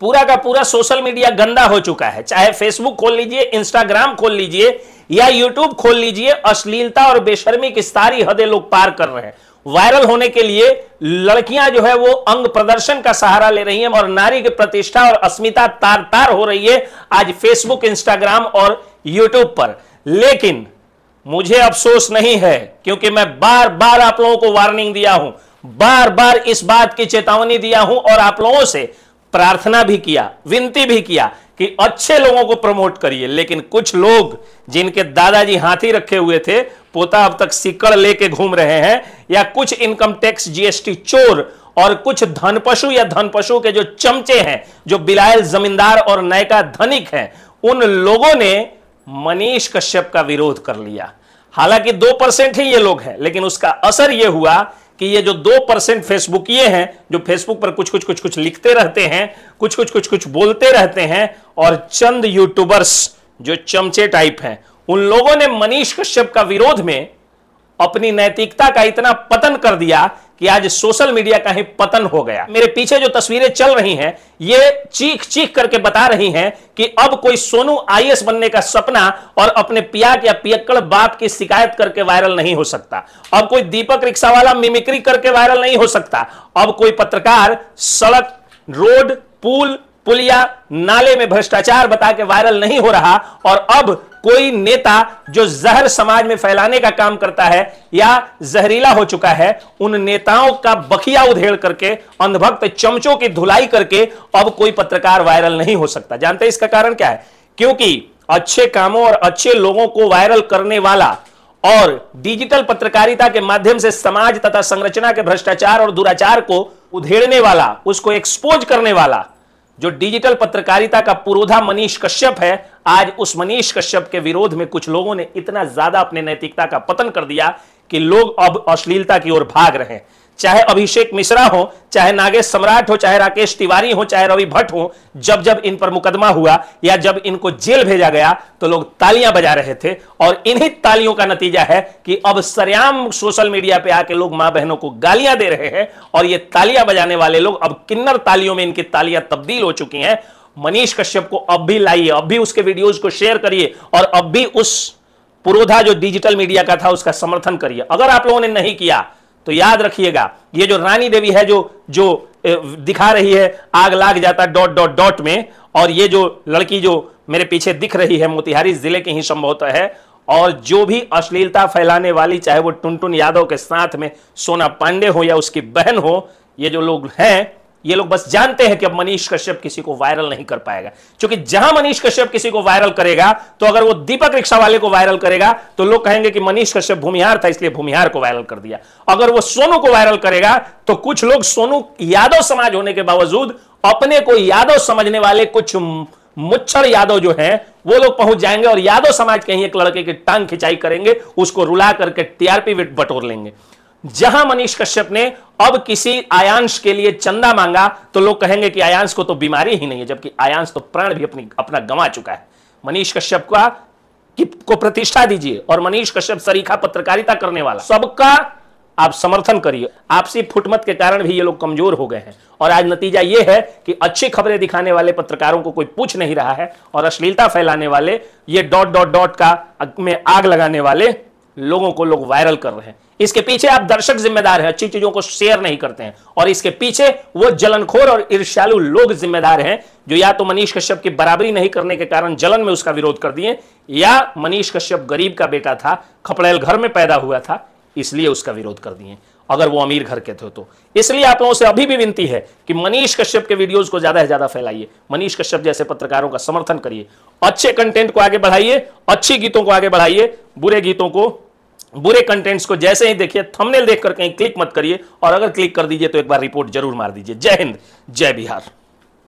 पूरा का पूरा सोशल मीडिया गंदा हो चुका है चाहे फेसबुक खोल लीजिए इंस्टाग्राम खोल लीजिए या यूट्यूब खोल लीजिए अश्लीलता और बेशर्मी की सारी हदें लोग पार कर रहे हैं वायरल होने के लिए लड़कियां जो है वो अंग प्रदर्शन का सहारा ले रही हैं और नारी की प्रतिष्ठा और अस्मिता तार तार हो रही है आज फेसबुक इंस्टाग्राम और यूट्यूब पर लेकिन मुझे अफसोस नहीं है क्योंकि मैं बार बार आप लोगों को वार्निंग दिया हूं बार बार इस बात की चेतावनी दिया हूं और आप लोगों से प्रार्थना भी किया विनती भी किया कि अच्छे लोगों को प्रमोट करिए लेकिन कुछ लोग जिनके दादाजी हाथी रखे हुए थे पोता अब तक सिकड़ लेके घूम रहे हैं या कुछ इनकम टैक्स जीएसटी चोर और कुछ धन पशु या धन पशु के जो चमचे हैं जो बिलायल जमींदार और नायका धनिक हैं उन लोगों ने मनीष कश्यप का विरोध कर लिया हालांकि दो परसेंट ही ये लोग हैं लेकिन उसका असर यह हुआ कि ये जो दो परसेंट फेसबुक ये हैं जो फेसबुक पर कुछ कुछ कुछ कुछ लिखते रहते हैं कुछ कुछ कुछ कुछ बोलते रहते हैं और चंद यूट्यूबर्स जो चमचे टाइप हैं उन लोगों ने मनीष कश्यप का विरोध में अपनी नैतिकता का इतना पतन कर दिया कि आज सोशल मीडिया का ही पतन हो गया मेरे पीछे जो तस्वीरें चल रही हैं ये चीख चीख करके बता रही हैं कि अब कोई सोनू आईएएस बनने का सपना और अपने पियाक या पियक्कड़ बाप की शिकायत करके वायरल नहीं हो सकता अब कोई दीपक रिक्शा वाला मिमिक्री करके वायरल नहीं हो सकता अब कोई पत्रकार सड़क रोड पुल पुलिया नाले में भ्रष्टाचार बता के वायरल नहीं हो रहा और अब कोई नेता जो जहर समाज में फैलाने का काम करता है या जहरीला हो चुका है उन नेताओं का बखिया उधेड़ करके अंधभक्त चमचों की धुलाई करके अब कोई पत्रकार वायरल नहीं हो सकता जानते हैं इसका कारण क्या है क्योंकि अच्छे कामों और अच्छे लोगों को वायरल करने वाला और डिजिटल पत्रकारिता के माध्यम से समाज तथा संरचना के भ्रष्टाचार और दुराचार को उधेड़ने वाला उसको एक्सपोज करने वाला जो डिजिटल पत्रकारिता का पुरोधा मनीष कश्यप है आज उस मनीष कश्यप के विरोध में कुछ लोगों ने इतना ज्यादा अपने नैतिकता का पतन कर दिया कि लोग अब अश्लीलता की ओर भाग रहे हैं चाहे अभिषेक मिश्रा हो चाहे नागेश सम्राट हो चाहे राकेश तिवारी हो चाहे रवि भट्ट हो जब जब इन पर मुकदमा हुआ या जब इनको जेल भेजा गया तो लोग तालियां बजा रहे थे और इन्हीं तालियों का नतीजा है कि अब सरयाम सोशल मीडिया पे आके लोग मां बहनों को गालियां दे रहे हैं और ये तालियां बजाने वाले लोग अब किन्नर तालियों में इनकी तालियां तब्दील हो चुकी हैं मनीष कश्यप को अब भी लाइए अब भी उसके वीडियोज को शेयर करिए और अब भी उस पुरोधा जो डिजिटल मीडिया का था उसका समर्थन करिए अगर आप लोगों ने नहीं किया तो याद रखिएगा ये जो रानी देवी है जो जो दिखा रही है आग लाग जाता डॉट डॉट डॉट में और ये जो लड़की जो मेरे पीछे दिख रही है मोतिहारी जिले के ही संभवतः है और जो भी अश्लीलता फैलाने वाली चाहे वो टुनटुन यादव के साथ में सोना पांडे हो या उसकी बहन हो ये जो लोग हैं ये लोग बस जानते हैं कि अब मनीष कश्यप किसी को वायरल नहीं कर पाएगा क्योंकि जहां मनीष कश्यप किसी को वायरल करेगा तो अगर वो दीपक रिक्शा वाले को वायरल करेगा तो लोग कहेंगे कि मनीष कश्यप भूमिहार था इसलिए भूमिहार को वायरल कर दिया अगर वो सोनू को वायरल करेगा तो कुछ लोग सोनू यादव समाज होने के बावजूद अपने को यादव समझने वाले कुछ मुच्छर यादव जो है वो लोग पहुंच जाएंगे और यादव समाज के ही एक लड़के की टांग खिंचाई करेंगे उसको रुला करके टीआरपी बटोर लेंगे जहां मनीष कश्यप ने अब किसी आयांश के लिए चंदा मांगा तो लोग कहेंगे कि आयांश को तो बीमारी ही नहीं है जबकि आयांश तो प्राण भी अपनी अपना गंवा चुका है मनीष कश्यप का कि, को प्रतिष्ठा दीजिए और मनीष कश्यप सरीखा पत्रकारिता करने वाला सबका आप समर्थन करिए आपसी फुटमत के कारण भी ये लोग कमजोर हो गए हैं और आज नतीजा ये है कि अच्छी खबरें दिखाने वाले पत्रकारों को कोई पूछ नहीं रहा है और अश्लीलता फैलाने वाले ये डॉट डॉट डॉट का में आग लगाने वाले लोगों को लोग वायरल कर रहे हैं इसके पीछे आप दर्शक जिम्मेदार हैं अच्छी चीजों को शेयर नहीं करते हैं और इसके पीछे वो जलनखोर और ईर्ष्यालु लोग जिम्मेदार हैं जो या तो मनीष कश्यप की बराबरी नहीं करने के कारण जलन में उसका विरोध कर दिए या मनीष कश्यप गरीब का बेटा था खपड़ैल घर में पैदा हुआ था इसलिए उसका विरोध कर दिए अगर वो अमीर घर के थे तो इसलिए आप लोगों से अभी भी विनती है कि मनीष कश्यप के वीडियोस को ज्यादा से ज्यादा फैलाइए मनीष कश्यप जैसे पत्रकारों का समर्थन करिए अच्छे कंटेंट को आगे बढ़ाइए अच्छी गीतों को आगे बढ़ाइए बुरे गीतों को बुरे कंटेंट्स को जैसे ही देखिए थंबनेल देखकर कहीं क्लिक मत करिए और अगर क्लिक कर दीजिए तो एक बार रिपोर्ट जरूर मार दीजिए जय हिंद जय बिहार